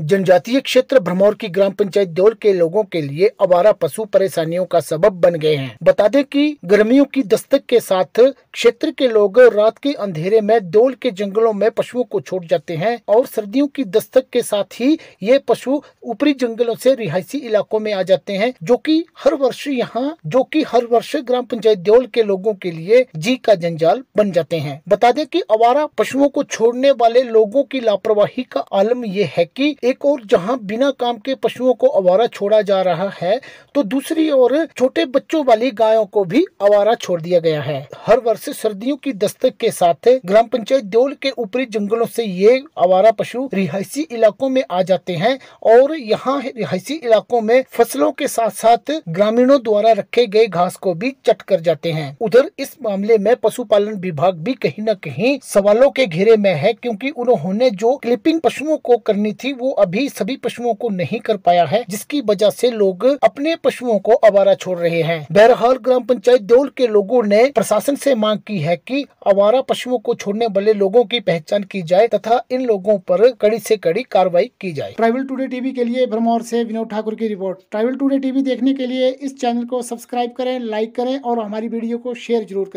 जनजातीय क्षेत्र भ्रमौर की ग्राम पंचायत देवल के लोगों के लिए अवारा पशु परेशानियों का सबब बन गए हैं बता दें कि गर्मियों की दस्तक के साथ क्षेत्र के लोग रात के अंधेरे में देवल के जंगलों में पशुओं को छोड़ जाते हैं और सर्दियों की दस्तक के साथ ही ये पशु ऊपरी जंगलों से रिहायशी इलाकों में आ जाते हैं जो की हर वर्ष यहाँ जो की हर वर्ष ग्राम पंचायत देवल के लोगों के लिए जी का जंजाल बन जाते हैं बता दें की अवारा पशुओं को छोड़ने वाले लोगों की लापरवाही का आलम यह है की एक और जहां बिना काम के पशुओं को आवारा छोड़ा जा रहा है तो दूसरी ओर छोटे बच्चों वाली गायों को भी आवारा छोड़ दिया गया है हर वर्ष सर्दियों की दस्तक के साथ ग्राम पंचायत देओल के ऊपरी जंगलों से ये आवारा पशु रिहायशी इलाकों में आ जाते हैं और यहाँ रिहायशी इलाकों में फसलों के साथ साथ ग्रामीणों द्वारा रखे गए घास को भी चट कर जाते हैं उधर इस मामले में पशुपालन विभाग भी कहीं न कहीं सवालों के घेरे में है क्योंकि उन्होंने जो क्लिपिंग पशुओं को करनी थी वो अभी सभी पशुओं को नहीं कर पाया है जिसकी वजह से लोग अपने पशुओं को आवारा छोड़ रहे हैं बहरहाल ग्राम पंचायत दौल के लोगों ने प्रशासन से मांग की है कि आवारा पशुओं को छोड़ने वाले लोगों की पहचान की जाए तथा इन लोगों पर कड़ी से कड़ी कार्रवाई की जाए ट्राइवल टुडे टीवी के लिए भरमौर से विनोद ठाकुर की रिपोर्ट ट्राइवल टुडे टीवी देखने के लिए इस चैनल को सब्सक्राइब करें लाइक करें और हमारी वीडियो को शेयर जरूर करें